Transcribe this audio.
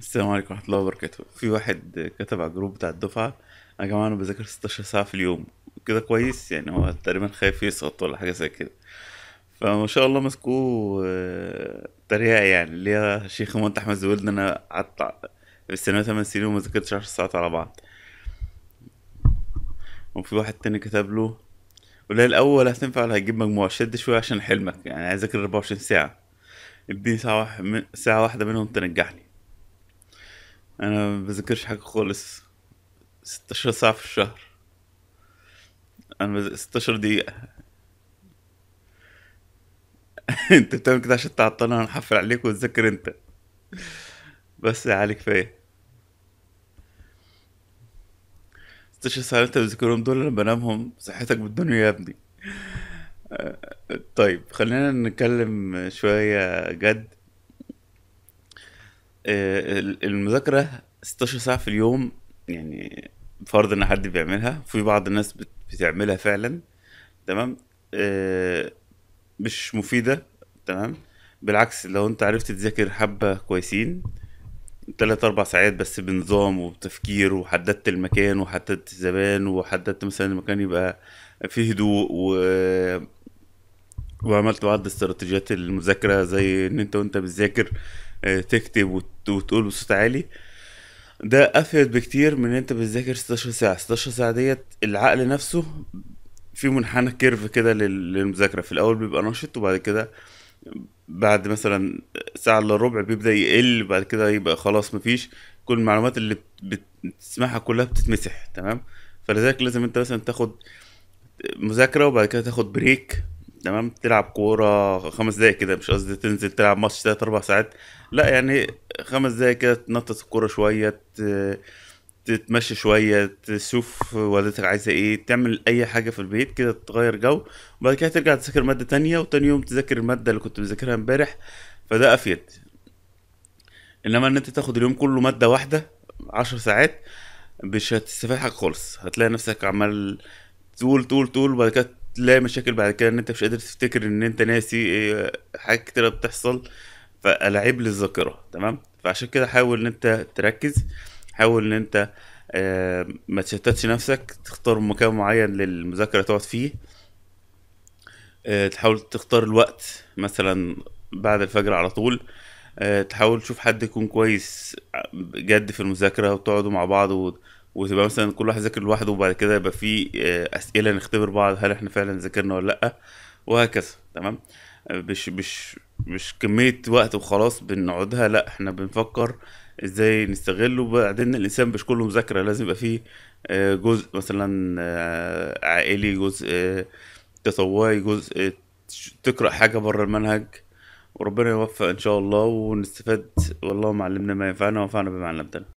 السلام عليكم ورحمة الله وبركاته في واحد كتب على الجروب بتاع الدفعة يا جماعة أنا بذاكر 16 ساعة في اليوم كده كويس يعني هو تقريبا خايف يسقط ولا حاجة زي كده فما شاء الله مسكوه آه، تريقة يعني اللي هي شيخ مونت أحمد زويل أنا قعدت في الثانوية 8 سنين وما ذاكرتش 10 ساعات على بعض وفي واحد تاني كتب له ولا الأول هتنفع ولا هتجيب مجموعة شد شوية عشان حلمك يعني عايز أذاكر 24 ساعة اديني ساعة واحدة منهم تنجحني انا ما بذاكرش حاجه خالص 16 ساعه في الشهر انا بز... 16 دقيقه انت بتعمل كده عشان تعطلنا انا هنحفل عليك وتذاكر انت بس يا علي كفايه 16 ساعه انت بتذاكرهم دول انا بنامهم صحتك بالدنيا يا ابني طيب خلينا نتكلم شويه جد آه، المذاكره 16 ساعه في اليوم يعني فرض ان حد بيعملها في بعض الناس بتعملها فعلا تمام آه، مش مفيده تمام بالعكس لو انت عرفت تذاكر حبه كويسين تلات أربع ساعات بس بنظام وبتفكير وحددت المكان وحددت الزمان وحددت مثلا المكان يبقى فيه هدوء و... وعملت بعض استراتيجيات المذاكرة زي إن أنت وأنت بتذاكر آه، تكتب وتقول بصوت عالي ده افيد بكتير من ان انت بتذاكر 16 ساعه 16 ساعه ديت العقل نفسه في منحنى كيرف كده للمذاكره في الاول بيبقى نشط وبعد كده بعد مثلا ساعه الا ربع بيبدا يقل بعد كده يبقى خلاص مفيش كل المعلومات اللي بتسمعها كلها بتتمسح تمام فلذلك لازم انت مثلا تاخد مذاكره وبعد كده تاخد بريك تمام تلعب كوره خمس دقايق كده مش قصدي تنزل تلعب ماتش تلات اربع ساعات لا يعني خمس دقايق كده تنطط الكوره شويه تتمشى شويه تشوف والدتك عايزه ايه تعمل اي حاجه في البيت كده تغير جو وبعد كده ترجع تذاكر ماده تانية وتاني يوم تذاكر الماده اللي كنت مذاكرها امبارح فده افيد انما ان انت تاخد اليوم كله ماده واحده عشر ساعات مش هتستفيد حاجه خالص هتلاقي نفسك عمال تقول تقول تقول وبعد كده تلاقي مشاكل بعد كده ان انت مش قادر تفتكر ان انت ناسي آه، حاجات كتيرة بتحصل فالعيب للذاكرة تمام فعشان كده حاول ان انت تركز حاول ان انت آه، ما تشتتش نفسك تختار مكان معين للمذاكرة تقعد فيه آه، تحاول تختار الوقت مثلا بعد الفجر على طول تحاول تشوف حد يكون كويس جد في المذاكرة وتقعدوا مع بعض وتبقى مثلا كل واحد ذاكر لوحده وبعد كده يبقى في آه، اسئله نختبر بعض هل احنا فعلا ذاكرنا ولا لا وهكذا تمام مش مش مش كميه وقت وخلاص بنقعدها لا احنا بنفكر ازاي نستغله وبعدين الانسان مش كله مذاكره لازم يبقى فيه آه، جزء مثلا آه، عائلي جزء تطوعي جزء تقرا حاجه بره المنهج وربنا يوفق ان شاء الله ونستفاد والله معلمنا ما ينفعنا وفعنا بما علمتنا